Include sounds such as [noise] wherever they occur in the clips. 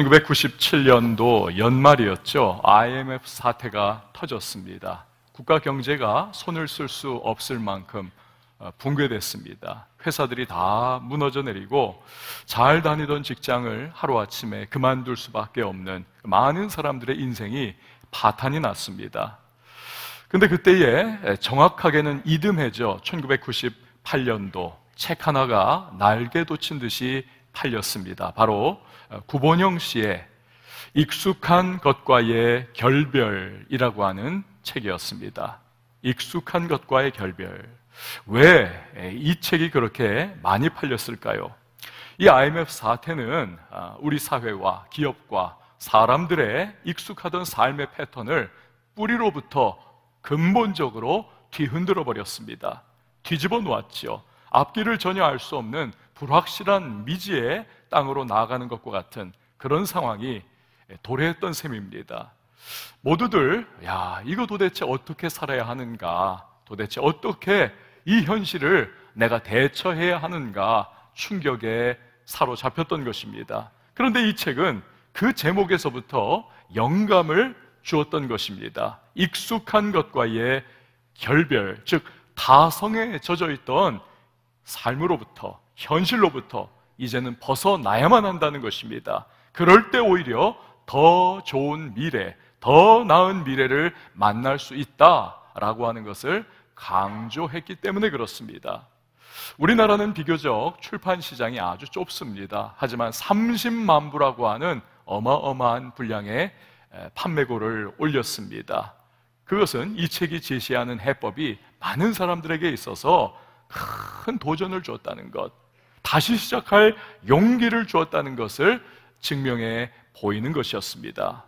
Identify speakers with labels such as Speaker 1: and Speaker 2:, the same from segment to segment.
Speaker 1: 1997년도 연말이었죠. IMF 사태가 터졌습니다. 국가 경제가 손을 쓸 수 없을 만큼 어, 붕괴됐습니다. 회사들이 다 무너져 내리고 잘 다니던 직장을 하루아침에 그만둘 수밖에 없는 많은 사람들의 인생이 파탄이 났습니다. 근데 그때에 정확하게는 이듬해죠. 1998년도 책 하나가 날개 돋친 듯이 팔렸습니다. 바로 어, 구본영 씨의 익숙한 것과의 결별이라고 하는 책이었습니다. 익숙한 것과의 결별. 왜 이 책이 그렇게 많이 팔렸을까요? 이 IMF 사태는 아, 우리 사회와 기업과 사람들의 익숙하던 삶의 패턴을 뿌리로부터 근본적으로 뒤흔들어 버렸습니다. 뒤집어 놓았지 앞길을 전혀 알 수 없는 불확실한 미지의 땅으로 나아가는 것과 같은 그런 상황이 도래했던 셈입니다. 모두들, 야, 이거 도대체 어떻게 살아야 하는가? 도대체 어떻게 이 현실을 내가 대처해야 하는가? 충격에 사로잡혔던 것입니다. 그런데 이 책은 그 제목에서부터 영감을 주었던 것입니다. 익숙한 것과의 결별, 즉, 다성에 젖어 있던 삶으로부터 현실로부터 이제는 벗어나야만 한다는 것입니다. 그럴 때 오히려 더 좋은 미래, 더 나은 미래를 만날 수 있다라고 하는 것을 강조했기 때문에 그렇습니다. 우리나라는 비교적 출판 시장이 아주 좁습니다. 하지만 30만 부라고 하는 어마어마한 분량의 판매고를 올렸습니다. 그것은 이 책이 제시하는 해법이 많은 사람들에게 있어서 큰 도전을 줬다는 것. 다시 시작할 용기를 주었다는 것을 증명해 보이는 것이었습니다.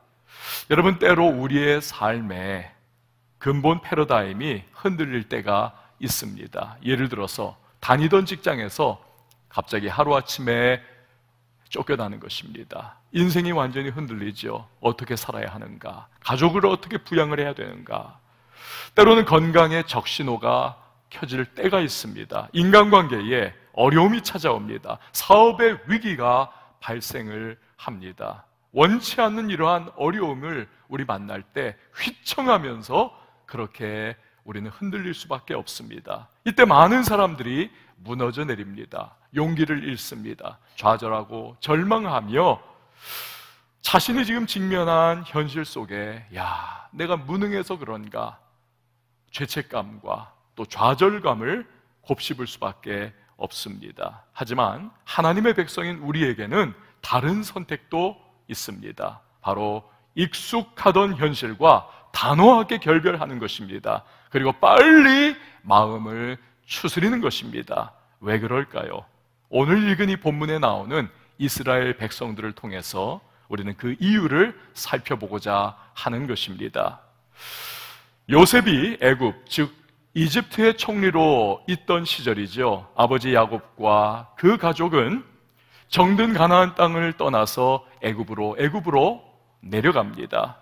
Speaker 1: 여러분, 때로 우리의 삶에 근본 패러다임이 흔들릴 때가 있습니다. 예를 들어서 다니던 직장에서 갑자기 하루아침에 쫓겨나는 것입니다. 인생이 완전히 흔들리죠. 어떻게 살아야 하는가? 가족을 어떻게 부양을 해야 되는가? 때로는 건강의 적신호가 켜질 때가 있습니다. 인간관계에 어려움이 찾아옵니다. 사업의 위기가 발생을 합니다. 원치 않는 이러한 어려움을 우리 만날 때 휘청하면서 그렇게 우리는 흔들릴 수밖에 없습니다. 이때 많은 사람들이 무너져 내립니다. 용기를 잃습니다. 좌절하고 절망하며 자신이 지금 직면한 현실 속에 야, 내가 무능해서 그런가 죄책감과 또 좌절감을 곱씹을 수밖에 없습니다. 하지만 하나님의 백성인 우리에게는 다른 선택도 있습니다. 바로 익숙하던 현실과 단호하게 결별하는 것입니다. 그리고 빨리 마음을 추스리는 것입니다. 왜 그럴까요? 오늘 읽은 이 본문에 나오는 이스라엘 백성들을 통해서 우리는 그 이유를 살펴보고자 하는 것입니다. 요셉이 애굽 즉 이집트의 총리로 있던 시절이죠. 아버지 야곱과 그 가족은 정든 가나안 땅을 떠나서 애굽으로 애굽으로 내려갑니다.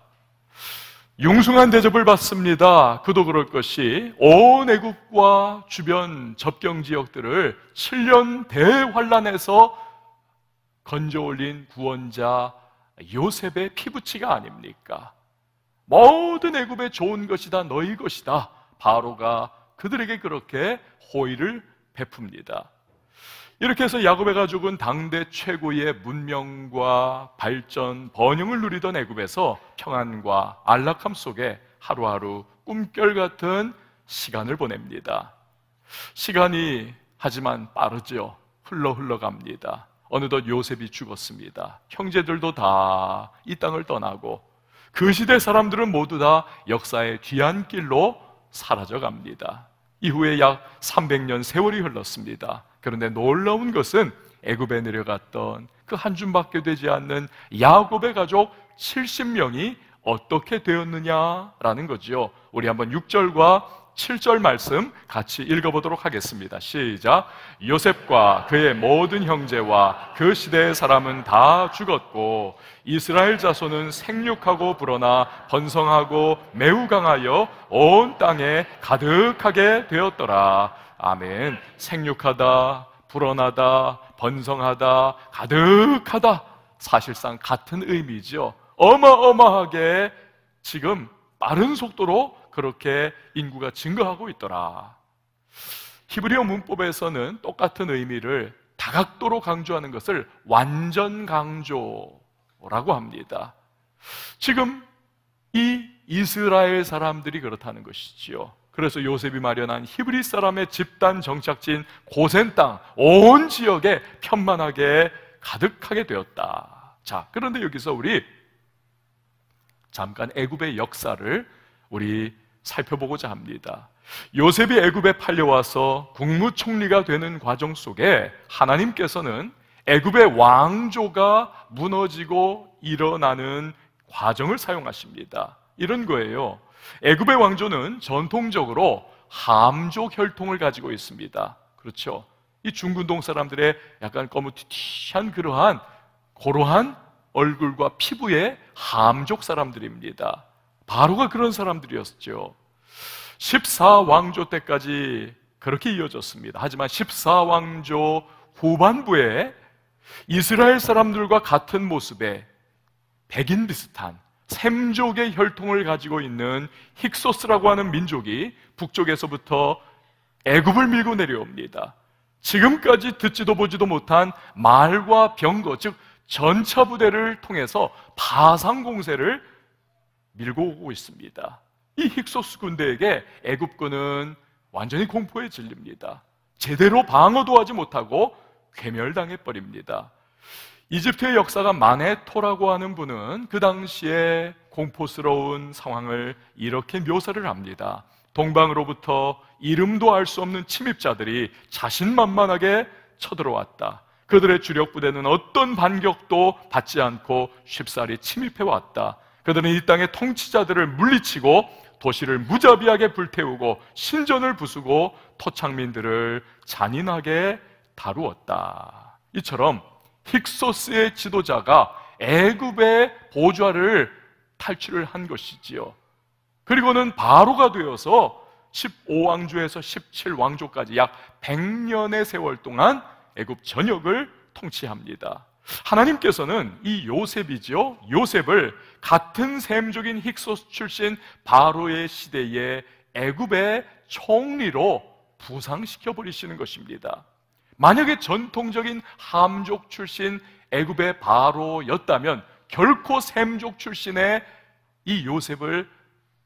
Speaker 1: 융숭한 대접을 받습니다. 그도 그럴 것이 온 애굽과 주변 접경 지역들을 7년 대환란에서 건져올린 구원자 요셉의 피부치가 아닙니까? 모든 애굽의 좋은 것이다 너희 것이다 바로가 그들에게 그렇게 호의를 베풉니다. 이렇게 해서 야곱의 가족은 당대 최고의 문명과 발전, 번영을 누리던 애굽에서 평안과 안락함 속에 하루하루 꿈결 같은 시간을 보냅니다. 시간이 하지만 빠르죠 흘러 흘러갑니다. 어느덧 요셉이 죽었습니다. 형제들도 다 이 땅을 떠나고 그 시대 사람들은 모두 다 역사의 뒤안길로 사라져 갑니다. 이후에 약 300년 세월이 흘렀습니다. 그런데 놀라운 것은 애굽에 내려갔던 그 한 줌밖에 되지 않는 야곱의 가족 70명이 어떻게 되었느냐라는 거지요. 우리 한번 6절과 7절 말씀 같이 읽어보도록 하겠습니다. 시작. 요셉과 그의 모든 형제와 그 시대의 사람은 다 죽었고 이스라엘 자손은 생육하고 불어나 번성하고 매우 강하여 온 땅에 가득하게 되었더라. 아멘. 생육하다, 불어나다, 번성하다, 가득하다. 사실상 같은 의미죠. 어마어마하게 지금 빠른 속도로 그렇게 인구가 증가하고 있더라. 히브리어 문법에서는 똑같은 의미를 다각도로 강조하는 것을 완전 강조라고 합니다. 지금 이 이스라엘 사람들이 그렇다는 것이지요. 그래서 요셉이 마련한 히브리 사람의 집단 정착지인 고센 땅, 온 지역에 편만하게 가득하게 되었다. 자, 그런데 여기서 우리 잠깐 애굽의 역사를 우리 살펴보고자 합니다. 요셉이 애굽에 팔려와서 국무총리가 되는 과정 속에 하나님께서는 애굽의 왕조가 무너지고 일어나는 과정을 사용하십니다. 이런 거예요. 애굽의 왕조는 전통적으로 함족 혈통을 가지고 있습니다. 그렇죠? 이 중근동 사람들의 약간 거무튀튀한 그러한 고로한 얼굴과 피부의 함족 사람들입니다. 바로가 그런 사람들이었죠. 14왕조 때까지 그렇게 이어졌습니다. 하지만 14왕조 후반부에 이스라엘 사람들과 같은 모습의 백인 비슷한 샘족의 혈통을 가지고 있는 힉소스라고 하는 민족이 북쪽에서부터 애굽을 밀고 내려옵니다. 지금까지 듣지도 보지도 못한 말과 병거, 즉 전차 부대를 통해서 파상 공세를 밀고 오고 있습니다. 이 힉소스 군대에게 애굽군은 완전히 공포에 질립니다. 제대로 방어도 하지 못하고 괴멸당해 버립니다. 이집트의 역사가 마네토라고 하는 분은 그 당시에 공포스러운 상황을 이렇게 묘사를 합니다. 동방으로부터 이름도 알 수 없는 침입자들이 자신만만하게 쳐들어왔다. 그들의 주력 부대는 어떤 반격도 받지 않고 쉽사리 침입해 왔다. 그들은 이 땅의 통치자들을 물리치고 도시를 무자비하게 불태우고 신전을 부수고 토착민들을 잔인하게 다루었다. 이처럼 힉소스의 지도자가 애굽의 보좌를 탈출을 한 것이지요. 그리고는 바로가 되어서 15왕조에서 17왕조까지 약 100년의 세월 동안 애굽 전역을 통치합니다. 하나님께서는 이 요셉이지요. 요셉을 같은 샘족인 힉소스 출신 바로의 시대에 애굽의 총리로 부상시켜 버리시는 것입니다. 만약에 전통적인 함족 출신 애굽의 바로였다면 결코 샘족 출신의 이 요셉을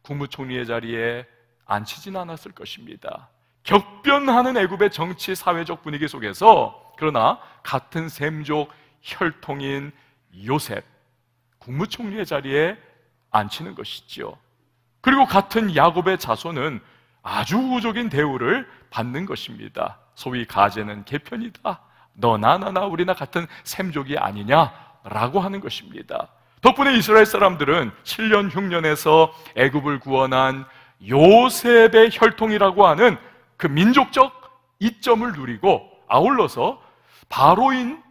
Speaker 1: 국무총리의 자리에 앉히진 않았을 것입니다. 격변하는 애굽의 정치 사회적 분위기 속에서 그러나 같은 샘족 혈통인 요셉 국무총리의 자리에 앉히는 것이지요. 그리고 같은 야곱의 자손은 아주 우호적인 대우를 받는 것입니다. 소위 가제는 개편이다. 너나 나나 우리나 같은 셈족이 아니냐라고 하는 것입니다. 덕분에 이스라엘 사람들은 7년 흉년에서 애굽을 구원한 요셉의 혈통이라고 하는 그 민족적 이점을 누리고 아울러서 바로인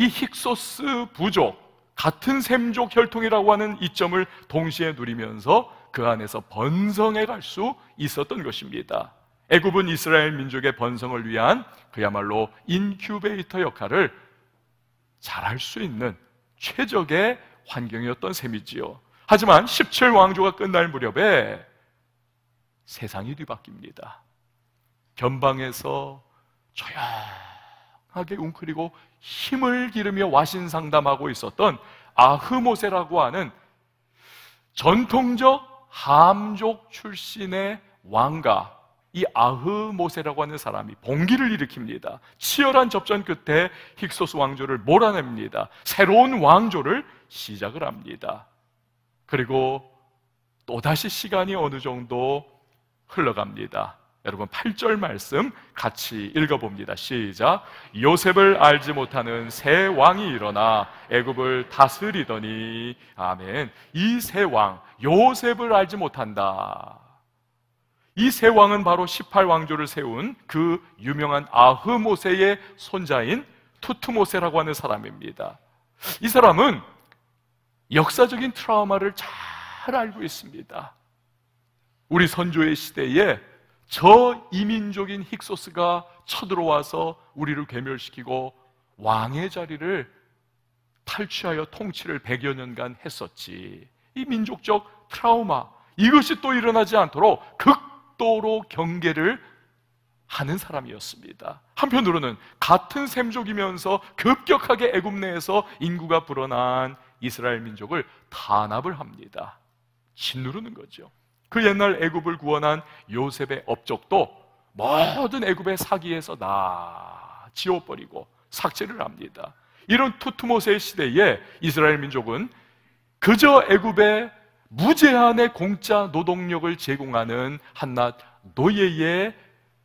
Speaker 1: 이 힉소스 부족, 같은 샘족 혈통이라고 하는 이점을 동시에 누리면서 그 안에서 번성해 갈 수 있었던 것입니다. 애굽은 이스라엘 민족의 번성을 위한 그야말로 인큐베이터 역할을 잘할 수 있는 최적의 환경이었던 셈이지요. 하지만 17왕조가 끝날 무렵에 세상이 뒤바뀝니다. 변방에서 조용 강하게 웅크리고 힘을 기르며 와신 상담하고 있었던 아흐모세라고 하는 전통적 함족 출신의 왕가 이 아흐모세라고 하는 사람이 봉기를 일으킵니다. 치열한 접전 끝에 힉소스 왕조를 몰아냅니다. 새로운 왕조를 시작을 합니다. 그리고 또다시 시간이 어느 정도 흘러갑니다. 여러분 8절 말씀 같이 읽어봅니다. 시작. 요셉을 알지 못하는 새 왕이 일어나 애굽을 다스리더니 아멘. 이 새왕 요셉을 알지 못한다. 이 새 왕은 바로 18왕조를 세운 그 유명한 아흐모세의 손자인 투트모세라고 하는 사람입니다. 이 사람은 역사적인 트라우마를 잘 알고 있습니다. 우리 선조의 시대에 저 이민족인 힉소스가 쳐들어와서 우리를 괴멸시키고 왕의 자리를 탈취하여 통치를 100여 년간 했었지. 이 민족적 트라우마, 이것이 또 일어나지 않도록 극도로 경계를 하는 사람이었습니다. 한편으로는 같은 셈족이면서 급격하게 애굽 내에서 인구가 불어난 이스라엘 민족을 탄압을 합니다. 짓누르는 거죠. 그 옛날 애굽을 구원한 요셉의 업적도 모든 애굽의 사기에서 다 지워버리고 삭제를 합니다. 이런 투트모세 시대에 이스라엘 민족은 그저 애굽의 무제한의 공짜 노동력을 제공하는 한낱 노예의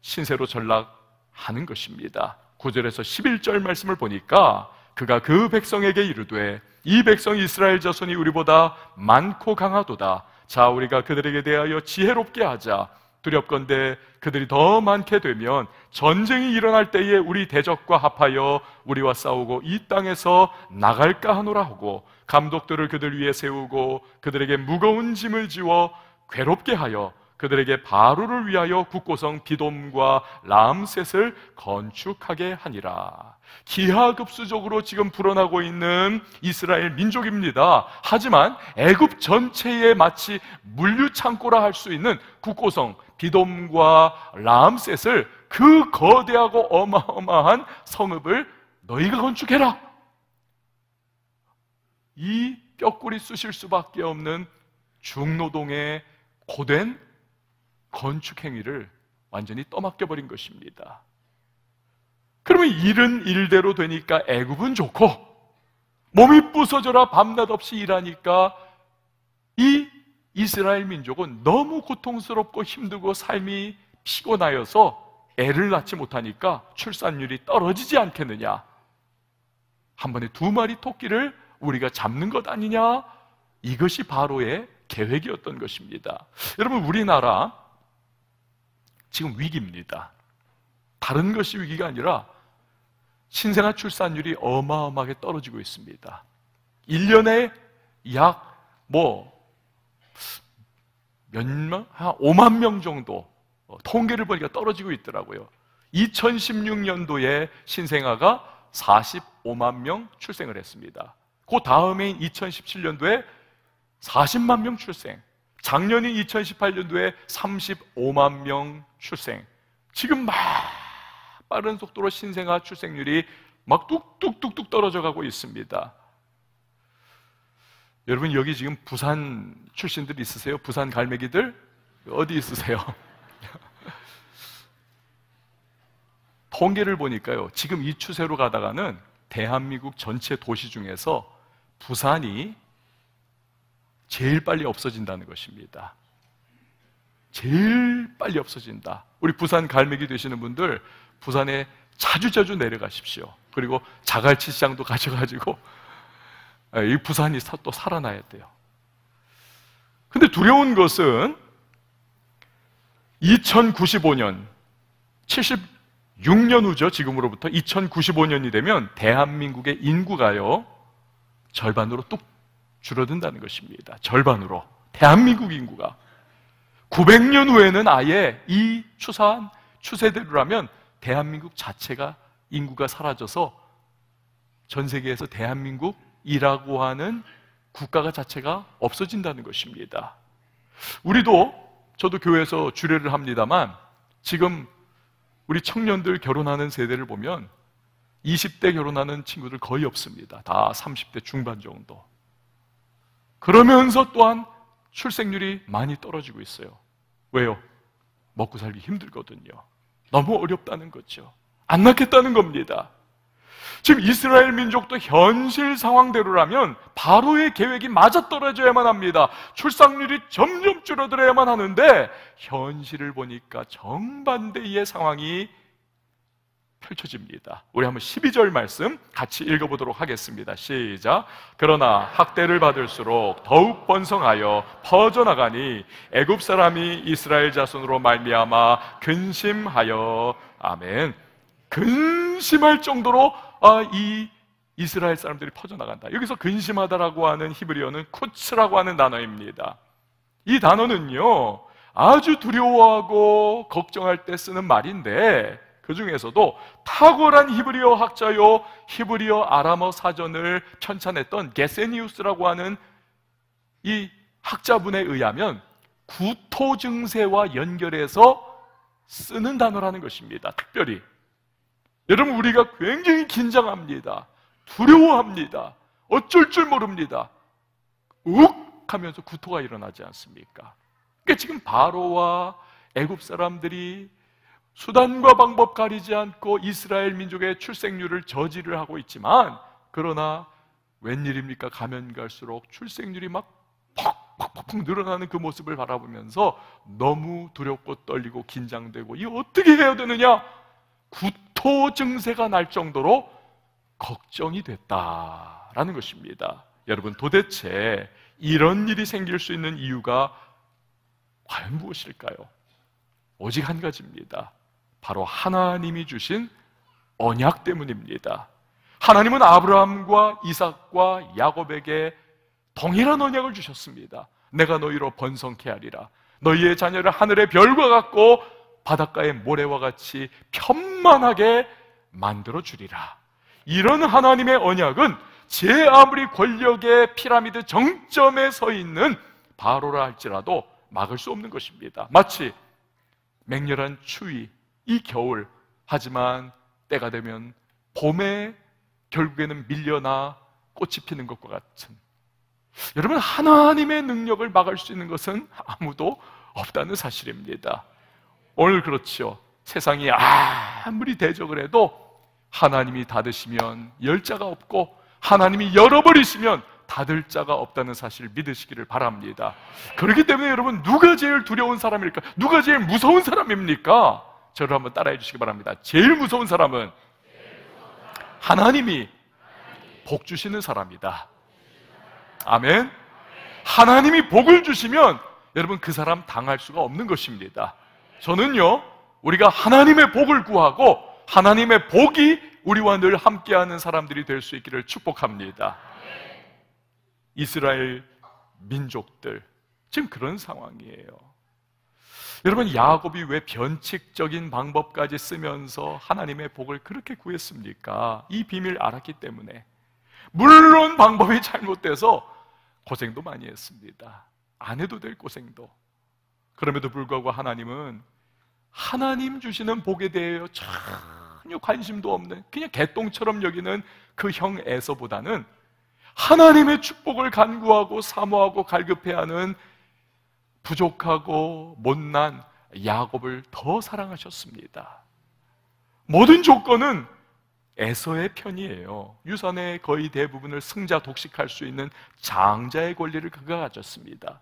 Speaker 1: 신세로 전락하는 것입니다. 9절에서 11절 말씀을 보니까 그가 그 백성에게 이르되 이 백성 이스라엘 자손이 우리보다 많고 강하도다 자 우리가 그들에게 대하여 지혜롭게 하자. 두렵건데 그들이 더 많게 되면 전쟁이 일어날 때에 우리 대적과 합하여 우리와 싸우고 이 땅에서 나갈까 하노라 하고 감독들을 그들 위에 세우고 그들에게 무거운 짐을 지워 괴롭게 하여 그들에게 바루를 위하여 국고성 비돔과 람셋을 건축하게 하니라. 기하급수적으로 지금 불어나고 있는 이스라엘 민족입니다. 하지만 애굽 전체에 마치 물류 창고라 할 수 있는 국고성 비돔과 람셋을 그 거대하고 어마어마한 성읍을 너희가 건축해라. 이 뼈골이 쑤실 수밖에 없는 중노동의 고된 건축 행위를 완전히 떠맡겨 버린 것입니다. 그러면 일은 일대로 되니까 애굽은 좋고 몸이 부서져라 밤낮 없이 일하니까 이 이스라엘 민족은 너무 고통스럽고 힘들고 삶이 피곤하여서 애를 낳지 못하니까 출산율이 떨어지지 않겠느냐. 한 번에 두 마리 토끼를 우리가 잡는 것 아니냐? 이것이 바로의 계획이었던 것입니다. 여러분, 우리나라 지금 위기입니다. 다른 것이 위기가 아니라 신생아 출산율이 어마어마하게 떨어지고 있습니다. 1년에 약 뭐 몇 명? 한 5만 명 정도 어, 통계를 보니까 떨어지고 있더라고요. 2016년도에 신생아가 45만 명 출생을 했습니다. 그 다음해인 2017년도에 40만 명 출생. 작년인 2018년도에 35만 명 출생. 지금 막 빠른 속도로 신생아 출생률이 막 뚝뚝뚝뚝 떨어져 가고 있습니다. 여러분 여기 지금 부산 출신들 있으세요? 부산 갈매기들 어디 있으세요? [laughs] 통계를 보니까요. 지금 이 추세로 가다가는 대한민국 전체 도시 중에서 부산이 제일 빨리 없어진다는 것입니다. 제일 빨리 없어진다. 우리 부산 갈매기 되시는 분들 부산에 자주자주 내려가십시오. 그리고 자갈치 시장도 [laughs] 가셔가지고 예, 이 부산이 또 살아나야 돼요. 근데 두려운 것은 2095년 76년 후죠. 지금으로부터 2095년이 되면 대한민국의 인구가요. 절반으로 뚝 줄어든다는 것입니다. 절반으로. 대한민국 인구가. 900년 후에는 아예 이 추사한 추세대로라면 대한민국 자체가 인구가 사라져서 전 세계에서 대한민국이라고 하는 국가가 자체가 없어진다는 것입니다. 우리도 저도 교회에서 주례를 합니다만 지금 우리 청년들 결혼하는 세대를 보면 20대 결혼하는 친구들 거의 없습니다. 다 30대 중반 정도. 그러면서 또한 출생률이 많이 떨어지고 있어요. 왜요? 먹고 살기 힘들거든요. 너무 어렵다는 거죠. 안낫겠다는 겁니다. 지금 이스라엘 민족도 현실 상황대로라면 바로의 계획이 맞아떨어져야만 합니다. 출산율이 점점 줄어들어야만 하는데 현실을 보니까 정반대의 상황이 펼쳐집니다. 우리 한번 12절 말씀 같이 읽어보도록 하겠습니다. 시작. 그러나 학대를 받을수록 더욱 번성하여 퍼져나가니 애굽 사람이 이스라엘 자손으로 말미암아 근심하여 아멘. 근심할 정도로 아, 이 이스라엘 사람들이 퍼져나간다. 여기서 근심하다라고 하는 히브리어는 쿠츠라고 하는 단어입니다. 이 단어는요, 아주 두려워하고 걱정할 때 쓰는 말인데, 그 중에서도 탁월한 히브리어 학자요 히브리어 아람어 사전을 편찬했던 게세니우스라고 하는 이 학자분에 의하면 구토 증세와 연결해서 쓰는 단어라는 것입니다. 특별히 여러분 우리가 굉장히 긴장합니다. 두려워합니다. 어쩔 줄 모릅니다. 욱 하면서 구토가 일어나지 않습니까? 그러니까 지금 바로와 애굽 사람들이 수단과 방법 가리지 않고 이스라엘 민족의 출생률을 저지를 하고 있지만 그러나 웬일입니까? 가면 갈수록 출생률이 막 팍팍팍 늘어나는 그 모습을 바라보면서 너무 두렵고 떨리고 긴장되고 이 어떻게 해야 되느냐? 구토 증세가 날 정도로 걱정이 됐다라는 것입니다. 여러분 도대체 이런 일이 생길 수 있는 이유가 과연 무엇일까요? 오직 한 가지입니다. 바로 하나님이 주신 언약 때문입니다. 하나님은 아브라함과 이삭과 야곱에게 동일한 언약을 주셨습니다. 내가 너희로 번성케 하리라. 너희의 자녀를 하늘의 별과 같고 바닷가의 모래와 같이 편만하게 만들어 주리라. 이런 하나님의 언약은 제 아무리 권력의 피라미드 정점에 서 있는 바로라 할지라도 막을 수 없는 것입니다. 마치 맹렬한 추위, 이 겨울 하지만 때가 되면 봄에 결국에는 밀려나 꽃이 피는 것과 같은 여러분 하나님의 능력을 막을 수 있는 것은 아무도 없다는 사실입니다. 오늘 그렇지요 세상이 아무리 대적을 해도 하나님이 닫으시면 열자가 없고 하나님이 열어버리시면 닫을 자가 없다는 사실을 믿으시기를 바랍니다. 그렇기 때문에 여러분 누가 제일 두려운 사람일까? 누가 제일 무서운 사람입니까? 저를 한번 따라해 주시기 바랍니다. 제일 무서운 사람은 하나님이 복 주시는 사람이다. 아멘. 하나님이 복을 주시면 여러분 그 사람 당할 수가 없는 것입니다. 저는요, 우리가 하나님의 복을 구하고 하나님의 복이 우리와 늘 함께하는 사람들이 될 수 있기를 축복합니다. 이스라엘 민족들, 지금 그런 상황이에요. 여러분 야곱이 왜 변칙적인 방법까지 쓰면서 하나님의 복을 그렇게 구했습니까? 이 비밀 알았기 때문에 물론 방법이 잘못돼서 고생도 많이 했습니다. 안 해도 될 고생도. 그럼에도 불구하고 하나님은 하나님 주시는 복에 대하 전혀 관심도 없는 그냥 개똥처럼 여기는 그 형 에서보다는 하나님의 축복을 간구하고 사모하고 갈급해하는 부족하고 못난 야곱을 더 사랑하셨습니다. 모든 조건은 에서의 편이에요. 유산의 거의 대부분을 승자 독식할 수 있는 장자의 권리를 그가 가졌습니다.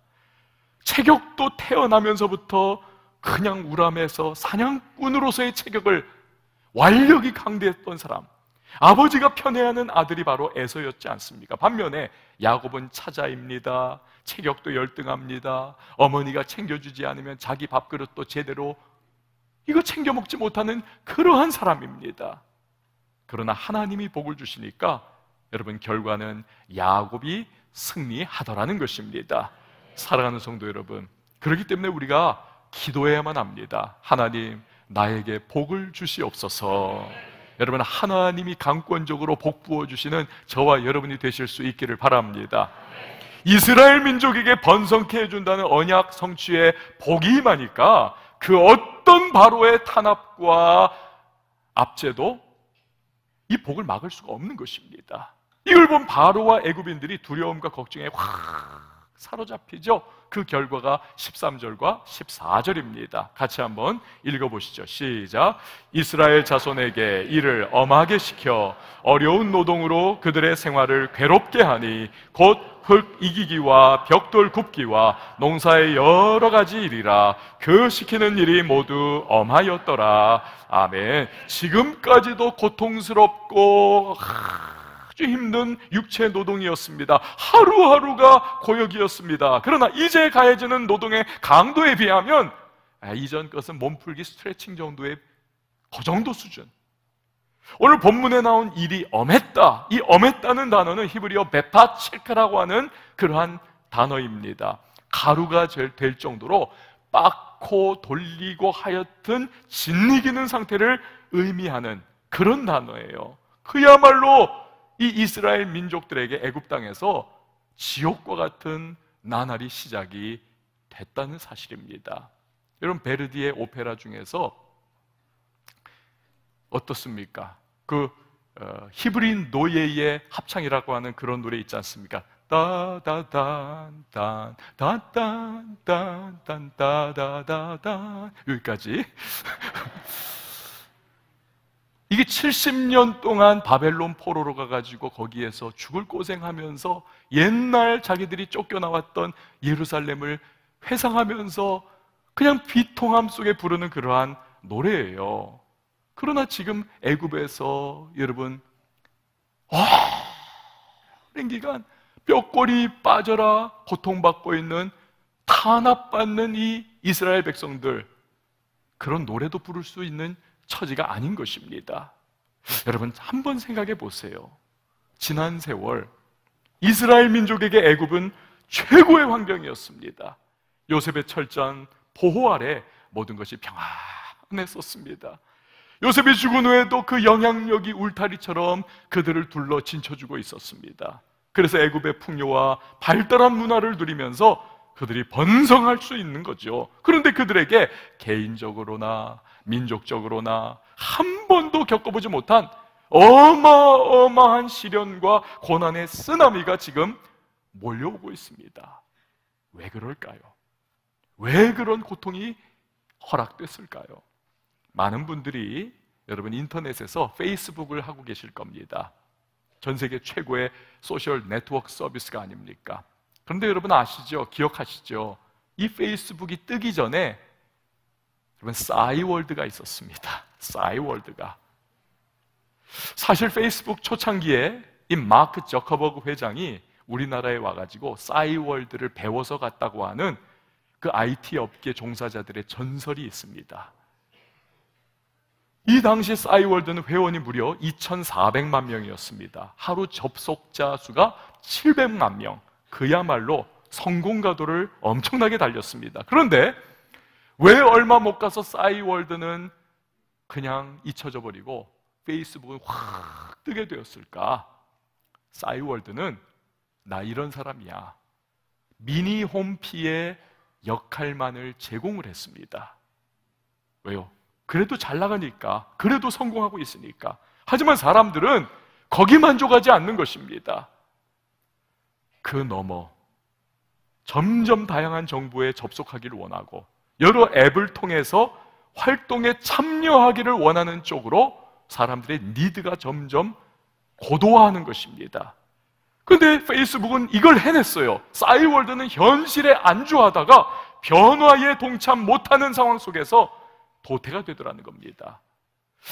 Speaker 1: 체격도 태어나면서부터 그냥 우람에서 사냥꾼으로서의 체격을 완력이 강대했던 사람. 아버지가 편애하는 아들이 바로 에서였지 않습니까? 반면에 야곱은 차자입니다. 체격도 열등합니다. 어머니가 챙겨주지 않으면 자기 밥그릇도 제대로 이거 챙겨 먹지 못하는 그러한 사람입니다. 그러나 하나님이 복을 주시니까 여러분 결과는 야곱이 승리하더라는 것입니다. 사랑하는 성도 여러분, 그렇기 때문에 우리가 기도해야만 합니다. 하나님, 나에게 복을 주시옵소서. 여러분, 하나님이 강권적으로 복 부어 주시는 저와 여러분이 되실 수 있기를 바랍니다. 이스라엘 민족에게 번성케 해준다는 언약 성취의 복이 임하니까 그 어떤 바로의 탄압과 압제도 이 복을 막을 수가 없는 것입니다. 이걸 본 바로와 애굽인들이 두려움과 걱정에 확 사로잡히죠. 그 결과가 13절과 14절입니다. 같이 한번 읽어보시죠. 시작. 이스라엘 자손에게 이를 엄하게 시켜 어려운 노동으로 그들의 생활을 괴롭게 하니 곧 흙 이기기와 벽돌 굽기와 농사의 여러 가지 일이라 그 시키는 일이 모두 엄하였더라. 아멘. 지금까지도 고통스럽고, 하... 아주 힘든 육체 노동이었습니다. 하루하루가 고역이었습니다. 그러나 이제 가해지는 노동의 강도에 비하면 아, 이전 것은 몸풀기 스트레칭 정도의 그 정도 수준. 오늘 본문에 나온 일이 엄했다. 이 엄했다는 단어는 히브리어 베파체크라고 하는 그러한 단어입니다. 가루가 될 정도로 빻고 돌리고 하여튼 짓이기는 상태를 의미하는 그런 단어예요. 그야말로 이 이스라엘 민족들에게 애굽 땅에서 지옥과 같은 나날이 시작이 됐다는 사실입니다. 여러 베르디의 오페라 중에서 어떻습니까? 그 어, 히브리 노예의 합창이라고 하는 그런 노래 있지 않습니까? 따다단단 따단단단 따다다단 여기까지 이게 70년 동안 바벨론 포로로 가가지고 거기에서 죽을 고생하면서 옛날 자기들이 쫓겨나왔던 예루살렘을 회상하면서 그냥 비통함 속에 부르는 그러한 노래예요. 그러나 지금 애굽에서 여러분 오랜 기간 뼈골이 빠져라 고통받고 있는 탄압받는 이 이스라엘 백성들 그런 노래도 부를 수 있는 처지가 아닌 것입니다. 여러분, 한번 생각해 보세요. 지난 세월, 이스라엘 민족에게 애굽은 최고의 환경이었습니다. 요셉의 철저한 보호 아래 모든 것이 평안했었습니다. 요셉이 죽은 후에도 그 영향력이 울타리처럼 그들을 둘러 진쳐주고 있었습니다. 그래서 애굽의 풍요와 발달한 문화를 누리면서 그들이 번성할 수 있는 거죠. 그런데 그들에게 개인적으로나 민족적으로나 한 번도 겪어보지 못한 어마어마한 시련과 고난의 쓰나미가 지금 몰려오고 있습니다. 왜 그럴까요? 왜 그런 고통이 허락됐을까요? 많은 분들이 여러분 인터넷에서 페이스북을 하고 계실 겁니다. 전 세계 최고의 소셜 네트워크 서비스가 아닙니까? 그런데 여러분 아시죠? 기억하시죠? 이 페이스북이 뜨기 전에 여러분 싸이월드가 있었습니다. 싸이월드가 사실 페이스북 초창기에 이 마크 저커버그 회장이 우리나라에 와가지고 싸이월드를 배워서 갔다고 하는 그 IT 업계 종사자들의 전설이 있습니다. 이 당시 싸이월드는 회원이 무려 2,400만 명이었습니다. 하루 접속자 수가 700만 명. 그야말로 성공가도를 엄청나게 달렸습니다. 그런데 왜 얼마 못 가서 싸이월드는 그냥 잊혀져 버리고 페이스북은 확 뜨게 되었을까? 싸이월드는 나 이런 사람이야. 미니 홈피의 역할만을 제공을 했습니다. 왜요? 그래도 잘 나가니까, 그래도 성공하고 있으니까. 하지만 사람들은 거기 만족하지 않는 것입니다. 그 너머 점점 다양한 정부에 접속하기를 원하고 여러 앱을 통해서 활동에 참여하기를 원하는 쪽으로 사람들의 니드가 점점 고도화하는 것입니다. 근데 페이스북은 이걸 해냈어요. 싸이월드는 현실에 안주하다가 변화에 동참 못하는 상황 속에서 도태가 되더라는 겁니다.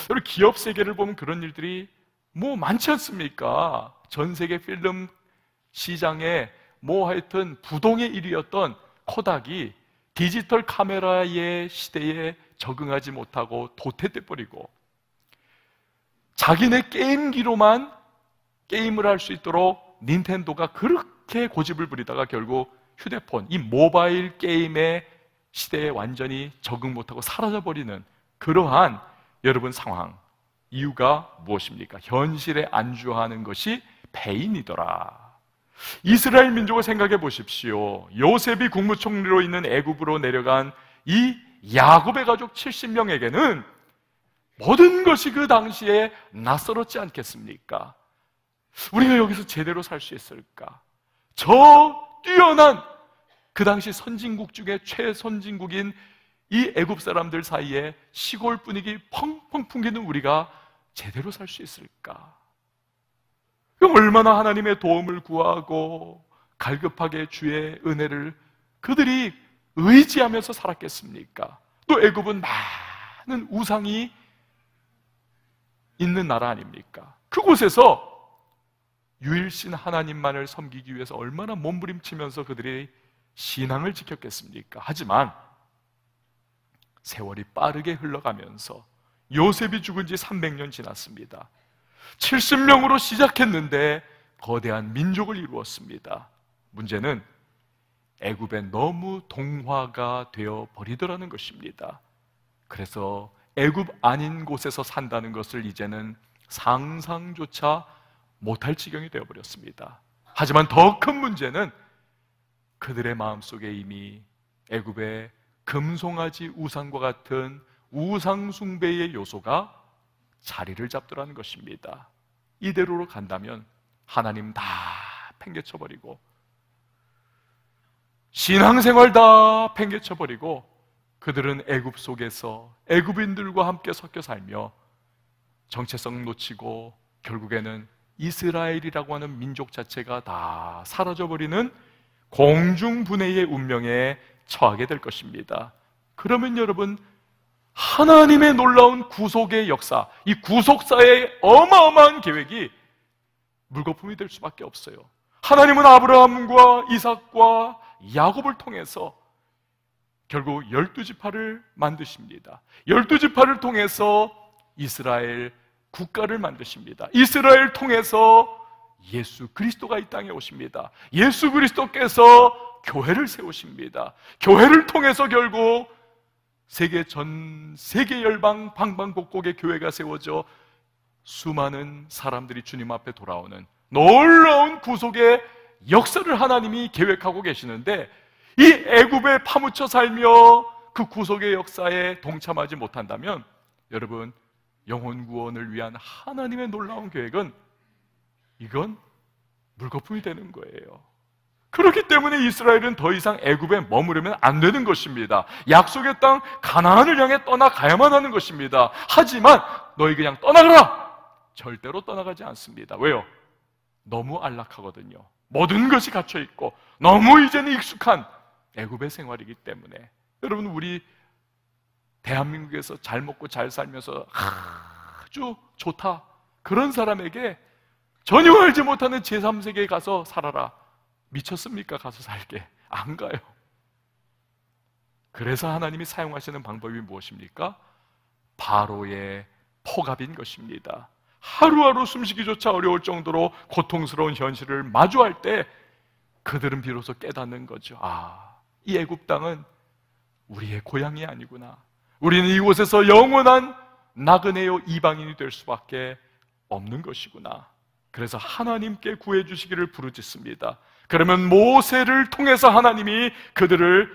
Speaker 1: 여러분, 기업 세계를 보면 그런 일들이 뭐 많지 않습니까? 전 세계 필름 시장에뭐 하여튼 부동의 일이었던 코닥이 디지털 카메라의 시대에 적응하지 못하고 도태돼 버리고 자기네 게임기로만 게임을 할 수 있도록 닌텐도가 그렇게 고집을 부리다가 결국 휴대폰, 이 모바일 게임의 시대에 완전히 적응 못하고 사라져버리는 그러한 여러분 상황. 이유가 무엇입니까? 현실에 안주하는 것이 배인이더라. 이스라엘 민족을 생각해 보십시오. 요셉이 국무총리로 있는 애굽으로 내려간 이 야곱의 가족 70명에게는 모든 것이 그 당시에 낯설었지 않겠습니까? 우리가 여기서 제대로 살 수 있을까? 저 뛰어난 그 당시 선진국 중에 최선진국인 이 애굽 사람들 사이에 시골 분위기 펑펑 풍기는 우리가 제대로 살 수 있을까? 그럼 얼마나 하나님의 도움을 구하고 갈급하게 주의 은혜를 그들이 의지하면서 살았겠습니까? 또 애굽은 많은 우상이 있는 나라 아닙니까? 그곳에서 유일신 하나님만을 섬기기 위해서 얼마나 몸부림치면서 그들이 신앙을 지켰겠습니까? 하지만 세월이 빠르게 흘러가면서 요셉이 죽은 지 300년 지났습니다. 70명으로 시작했는데 거대한 민족을 이루었습니다. 문제는 애굽에 너무 동화가 되어 버리더라는 것입니다. 그래서 애굽 아닌 곳에서 산다는 것을 이제는 상상조차 못할 지경이 되어 버렸습니다. 하지만 더 큰 문제는 그들의 마음속에 이미 애굽의 금송아지 우상과 같은 우상숭배의 요소가 자리를 잡더라는 것입니다. 이대로 간다면 하나님 다 팽개쳐 버리고
Speaker 2: 신앙생활
Speaker 1: 다 팽개쳐 버리고 그들은 애굽 속에서 애굽인들과 함께 섞여 살며 정체성 놓치고 결국에는 이스라엘이라고 하는 민족 자체가 다 사라져 버리는 공중 분해의 운명에 처하게 될 것입니다. 그러면 여러분 하나님의 놀라운 구속의 역사, 이 구속사의 어마어마한 계획이 물거품이 될 수밖에 없어요. 하나님은 아브라함과 이삭과 야곱을 통해서 결국 열두 지파를 만드십니다. 열두 지파를 통해서 이스라엘 국가를 만드십니다. 이스라엘 통해서 예수 그리스도가 이 땅에 오십니다. 예수 그리스도께서 교회를 세우십니다. 교회를 통해서 결국 세계 전 세계 열방 방방곡곡의 교회가 세워져 수많은 사람들이 주님 앞에 돌아오는 놀라운 구속의 역사를 하나님이 계획하고 계시는데 이 애굽에 파묻혀 살며 그 구속의 역사에 동참하지 못한다면 여러분 영혼 구원을 위한 하나님의 놀라운 계획은 이건 물거품이 되는 거예요. 그렇기 때문에 이스라엘은 더 이상 애굽에 머무르면 안 되는 것입니다. 약속의 땅 가나안을 향해 떠나가야만 하는 것입니다. 하지만 너희 그냥 떠나가라. 절대로 떠나가지 않습니다. 왜요? 너무 안락하거든요. 모든 것이 갇혀 있고 너무 이제는 익숙한 애굽의 생활이기 때문에 여러분 우리 대한민국에서 잘 먹고 잘 살면서 아주 좋다 그런 사람에게 전혀 알지 못하는 제3세계에 가서 살아라 미쳤습니까? 가서 살게. 안 가요. 그래서 하나님이 사용하시는 방법이 무엇입니까? 바로의 포갑인 것입니다. 하루하루 숨쉬기조차 어려울 정도로 고통스러운 현실을 마주할 때 그들은 비로소 깨닫는 거죠. 아, 이 애굽 땅은 우리의 고향이 아니구나. 우리는 이곳에서 영원한 나그네요 이방인이 될 수밖에 없는 것이구나. 그래서 하나님께 구해 주시기를 부르짖습니다. 그러면 모세를 통해서 하나님이 그들을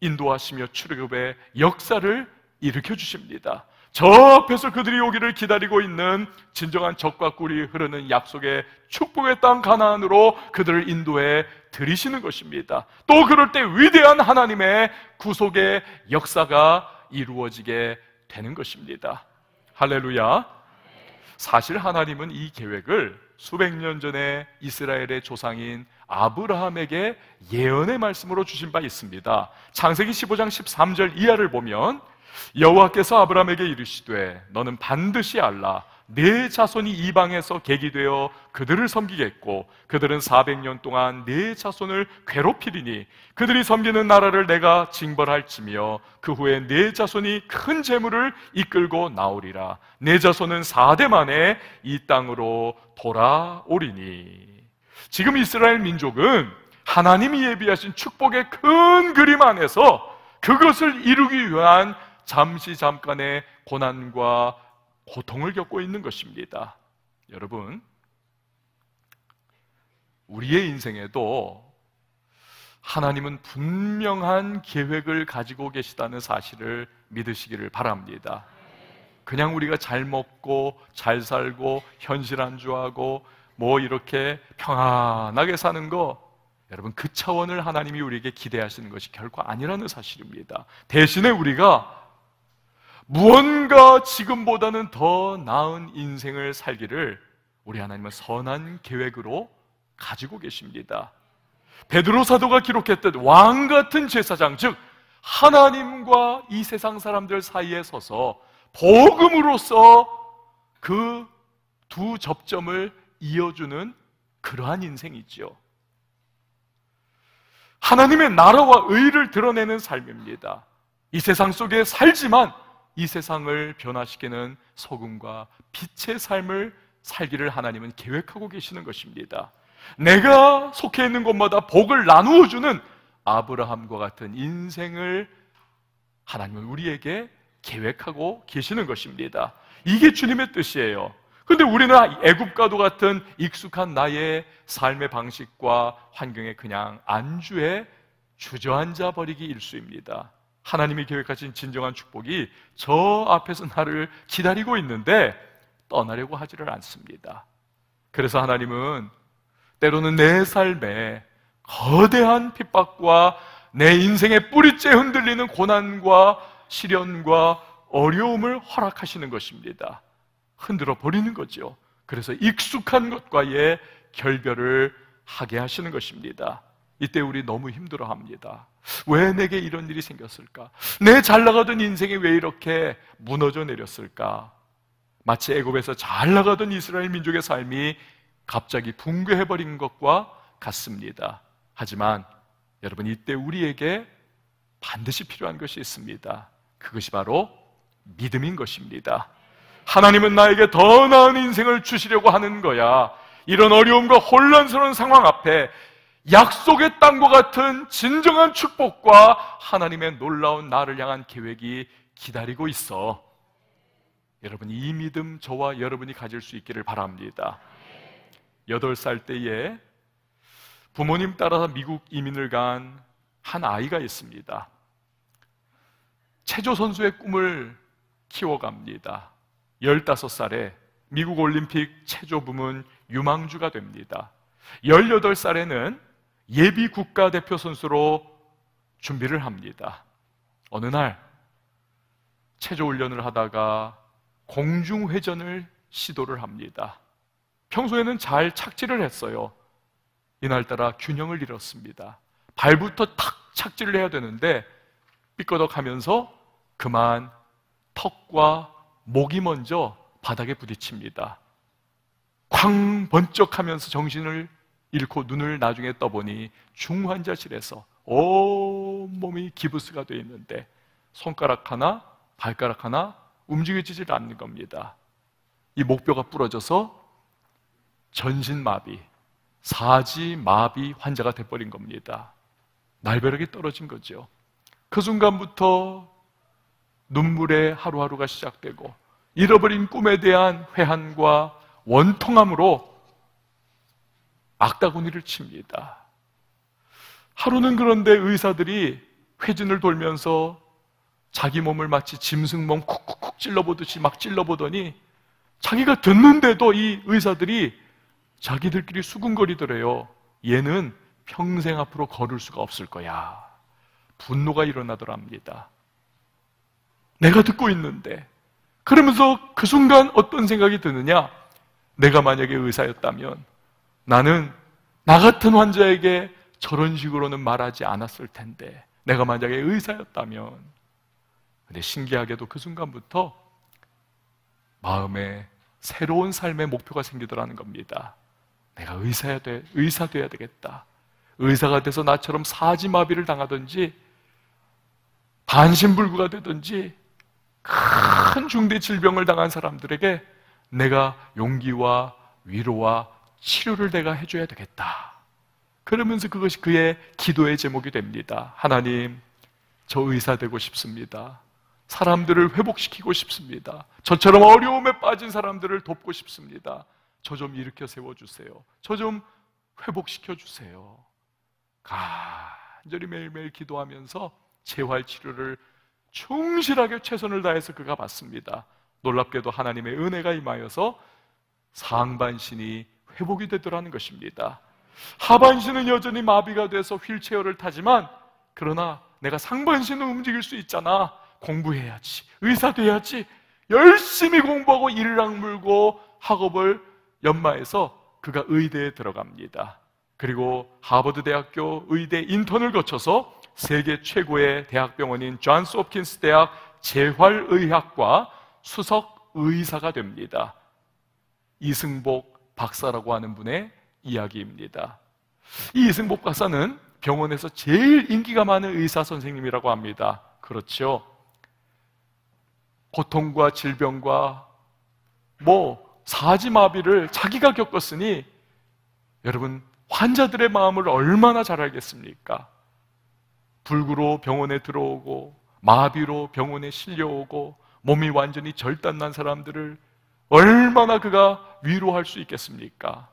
Speaker 1: 인도하시며 출애굽의 역사를 일으켜 주십니다. 저 앞에서 그들이 오기를 기다리고 있는 진정한 적과 꿀이 흐르는 약속의 축복의 땅 가나안으로 그들을 인도해 들이시는 것입니다. 또 그럴 때 위대한 하나님의 구속의 역사가 이루어지게 되는 것입니다. 할렐루야. 사실 하나님은 이 계획을 수백 년 전에 이스라엘의 조상인 아브라함에게 예언의 말씀으로 주신 바 있습니다. 창세기 15장 13절 이하를 보면 여호와께서 아브라함에게 이르시되 너는 반드시 알라 내 자손이 이방에서 계기되어 그들을 섬기겠고 그들은 400년 동안 내 자손을 괴롭히리니 그들이 섬기는 나라를 내가 징벌할지며 그 후에 내 자손이 큰 재물을 이끌고 나오리라 내 자손은 4대 만에 이 땅으로 돌아오리니 지금 이스라엘 민족은 하나님이 예비하신 축복의 큰 그림 안에서 그것을 이루기 위한 잠시 잠깐의 고난과 고통을 겪고 있는 것입니다. 여러분, 우리의 인생에도 하나님은 분명한 계획을 가지고 계시다는 사실을 믿으시기를 바랍니다. 그냥 우리가 잘 먹고 잘 살고 현실 안주하고 뭐 이렇게 평안하게 사는 거 여러분 그 차원을 하나님이 우리에게 기대하시는 것이 결코 아니라는 사실입니다. 대신에 우리가 무언가 지금보다는 더 나은 인생을 살기를 우리 하나님은 선한 계획으로 가지고 계십니다. 베드로 사도가 기록했듯 왕 같은 제사장, 즉 하나님과 이 세상 사람들 사이에 서서 복음으로서 그 두 접점을 이어주는 그러한 인생이지요. 하나님의 나라와 의를 드러내는 삶입니다. 이 세상 속에 살지만 이 세상을 변화시키는 소금과 빛의 삶을 살기를 하나님은 계획하고 계시는 것입니다. 내가 속해 있는 곳마다 복을 나누어 주는 아브라함과 같은 인생을 하나님은 우리에게 계획하고 계시는 것입니다. 이게 주님의 뜻이에요. 근데 우리는 애굽과도 같은 익숙한 나의 삶의 방식과 환경에 그냥 안주에 주저앉아 버리기 일수입니다. 하나님이 계획하신 진정한 축복이 저 앞에서 나를 기다리고 있는데 떠나려고 하지를 않습니다. 그래서 하나님은 때로는 내 삶에 거대한 핍박과 내 인생의 뿌리째 흔들리는 고난과 시련과 어려움을 허락하시는 것입니다. 흔들어 버리는 거죠. 그래서 익숙한 것과의 결별을 하게 하시는 것입니다. 이때 우리 너무 힘들어 합니다. 왜 내게 이런 일이 생겼을까? 내 잘 나가던 인생이 왜 이렇게 무너져 내렸을까? 마치 애굽에서 잘 나가던 이스라엘 민족의 삶이 갑자기 붕괴해 버린 것과 같습니다. 하지만 여러분 이때 우리에게 반드시 필요한 것이 있습니다. 그것이 바로 믿음인 것입니다. 하나님은 나에게 더 나은 인생을 주시려고 하는 거야. 이런 어려움과 혼란스러운 상황 앞에 약속의 땅과 같은 진정한 축복과 하나님의 놀라운 나를 향한 계획이 기다리고 있어. 여러분, 이 믿음 저와 여러분이 가질 수 있기를 바랍니다. 여덟 살 때에 부모님 따라서 미국 이민을 간 한 아이가 있습니다. 체조 선수의 꿈을 키워갑니다. 15살에 미국 올림픽 체조 부문 유망주가 됩니다. 18살에는 예비 국가대표 선수로 준비를 합니다. 어느 날 체조 훈련을 하다가 공중 회전을 시도를 합니다. 평소에는 잘 착지를 했어요. 이날따라 균형을 잃었습니다. 발부터 탁 착지를 해야 되는데 삐거덕하면서 그만 턱과 목이 먼저 바닥에 부딪힙니다. 쾅 번쩍하면서 정신을 잃고 눈을 나중에 떠보니 중환자실에서 온몸이 기부스가 되어 있는데 손가락 하나, 발가락 하나 움직여지질 않는 겁니다. 이 목뼈가 부러져서 전신마비, 사지마비 환자가 돼버린 겁니다. 날벼락이 떨어진 거죠. 그 순간부터 눈물의 하루하루가 시작되고 잃어버린 꿈에 대한 회한과 원통함으로 악다구니를 칩니다. 하루는 그런데 의사들이 회진을 돌면서 자기 몸을 마치 짐승 몸 쿡쿡쿡 찔러보듯이 막 찔러보더니 자기가 듣는데도 이 의사들이 자기들끼리 수군거리더래요. 얘는 평생 앞으로 걸을 수가 없을 거야. 분노가 일어나더랍니다. 내가 듣고 있는데. 그러면서 그 순간 어떤 생각이 드느냐? 내가 만약에 의사였다면 나는 나 같은 환자에게 저런 식으로는 말하지 않았을 텐데, 내가 만약에 의사였다면. 근데 신기하게도 그 순간부터 마음에 새로운 삶의 목표가 생기더라는 겁니다. 내가 의사야 돼, 의사 돼야 되겠다. 의사가 돼서 나처럼 사지마비를 당하든지, 반신불구가 되든지, 큰 중대 질병을 당한 사람들에게 내가 용기와 위로와 치료를 내가 해줘야 되겠다. 그러면서 그것이 그의 기도의 제목이 됩니다. 하나님, 저 의사 되고 싶습니다. 사람들을 회복시키고 싶습니다. 저처럼 어려움에 빠진 사람들을 돕고 싶습니다. 저 좀 일으켜 세워주세요. 저 좀 회복시켜 주세요. 간절히 매일매일 기도하면서 재활치료를 충실하게 최선을 다해서 그가 받습니다. 놀랍게도 하나님의 은혜가 임하여서 상반신이 회복이 되더라는 것입니다. 하반신은 여전히 마비가 돼서 휠체어를 타지만 그러나 내가 상반신을 움직일 수 있잖아. 공부해야지. 의사 돼야지. 열심히 공부하고 일을 물고 학업을 연마해서 그가 의대에 들어갑니다. 그리고 하버드 대학교 의대 인턴을 거쳐서 세계 최고의 대학병원인 존스 홉킨스 대학 재활의학과 수석 의사가 됩니다. 이승복 박사라고 하는 분의 이야기입니다. 이 이승복 박사는 병원에서 제일 인기가 많은 의사 선생님이라고 합니다. 그렇죠. 고통과 질병과 뭐 사지마비를 자기가 겪었으니 여러분 환자들의 마음을 얼마나 잘 알겠습니까? 불구로 병원에 들어오고 마비로 병원에 실려오고 몸이 완전히 절단난 사람들을 얼마나 그가 위로할 수 있겠습니까?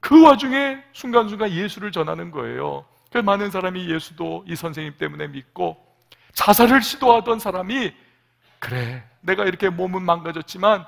Speaker 1: 그 와중에 순간순간 예수를 전하는 거예요. 그 많은 사람이 예수도 이 선생님 때문에 믿고 자살을 시도하던 사람이 그래, 내가 이렇게 몸은 망가졌지만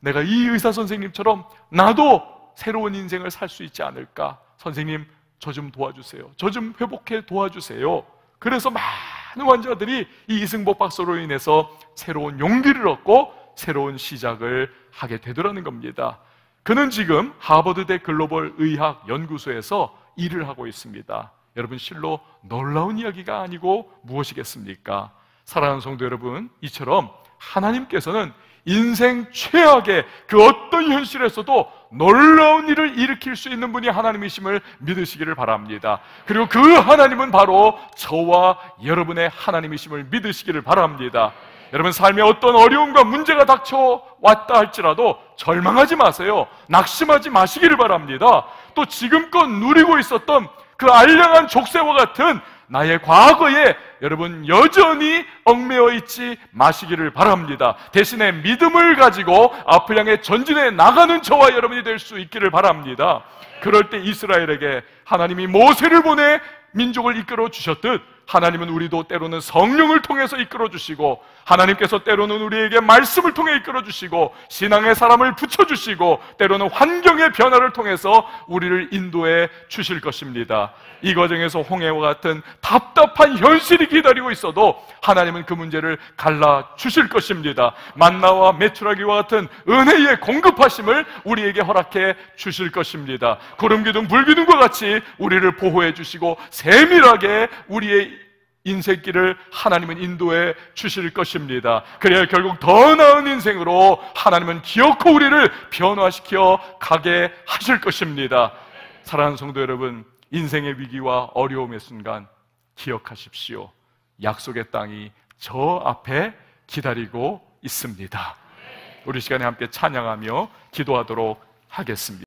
Speaker 1: 내가 이 의사 선생님처럼 나도 새로운 인생을 살 수 있지 않을까? 선생님, 저 좀 도와주세요. 저 좀 회복해 도와주세요. 그래서 많은 환자들이 이 이승복 박사로 인해서 새로운 용기를 얻고 새로운 시작을 하게 되더라는 겁니다. 그는 지금 하버드대 글로벌 의학 연구소에서 일을 하고 있습니다. 여러분 실로 놀라운 이야기가 아니고 무엇이겠습니까? 사랑하는 성도 여러분, 이처럼 하나님께서는 인생 최악의 그 어떤 현실에서도 놀라운 일을 일으킬 수 있는 분이 하나님이심을 믿으시기를 바랍니다. 그리고 그 하나님은 바로 저와 여러분의 하나님이심을 믿으시기를 바랍니다. 여러분 삶에 어떤 어려움과 문제가 닥쳐왔다 할지라도 절망하지 마세요. 낙심하지 마시기를 바랍니다. 또 지금껏 누리고 있었던 그 알량한 족쇄와 같은 나의 과거에 여러분 여전히 얽매어 있지 마시기를 바랍니다. 대신에 믿음을 가지고 앞을 향해 전진해 나가는 저와 여러분이 될 수 있기를 바랍니다. 그럴 때 이스라엘에게 하나님이 모세를 보내 민족을 이끌어 주셨듯 하나님은 우리도 때로는 성령을 통해서 이끌어 주시고 하나님께서 때로는 우리에게 말씀을 통해 이끌어 주시고 신앙의 사람을 붙여 주시고 때로는 환경의 변화를 통해서 우리를 인도해 주실 것입니다. 이 과정에서 홍해와 같은 답답한 현실이 기다리고 있어도 하나님은 그 문제를 갈라 주실 것입니다. 만나와 매출하기와 같은 은혜의 공급하심을 우리에게 허락해 주실 것입니다. 구름 기둥 불 기둥과 같이 우리를 보호해 주시고 세밀하게 우리의 인생길을 하나님은 인도해 주실 것입니다. 그래야 결국 더 나은 인생으로 하나님은 기어코 우리를 변화시켜 가게 하실 것입니다. 사랑하는 성도 여러분, 인생의 위기와 어려움의 순간 기억하십시오. 약속의 땅이 저 앞에 기다리고 있습니다. 우리 시간에 함께 찬양하며 기도하도록 하겠습니다.